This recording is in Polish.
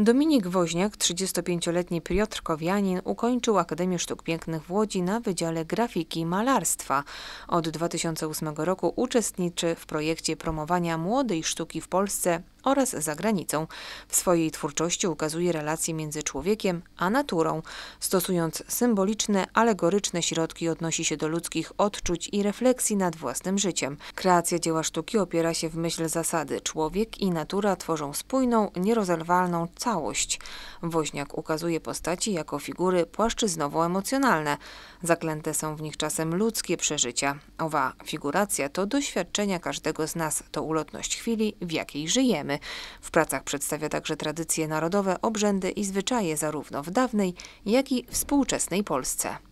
Dominik Woźniak, 35-letni Kowianin, ukończył Akademię Sztuk Pięknych w Łodzi na Wydziale Grafiki i Malarstwa. Od 2008 roku uczestniczy w projekcie promowania młodej sztuki w Polsce oraz za granicą. W swojej twórczości ukazuje relacje między człowiekiem a naturą. Stosując symboliczne, alegoryczne środki odnosi się do ludzkich odczuć i refleksji nad własnym życiem. Kreacja dzieła sztuki opiera się w myśl zasady człowiek i natura tworzą spójną, nierozerwalną całość. Woźniak ukazuje postaci jako figury płaszczyznowo-emocjonalne. Zaklęte są w nich czasem ludzkie przeżycia. Owa figuracja to doświadczenia każdego z nas, to ulotność chwili, w jakiej żyjemy. W pracach przedstawia także tradycje narodowe, obrzędy i zwyczaje zarówno w dawnej, jak i współczesnej Polsce.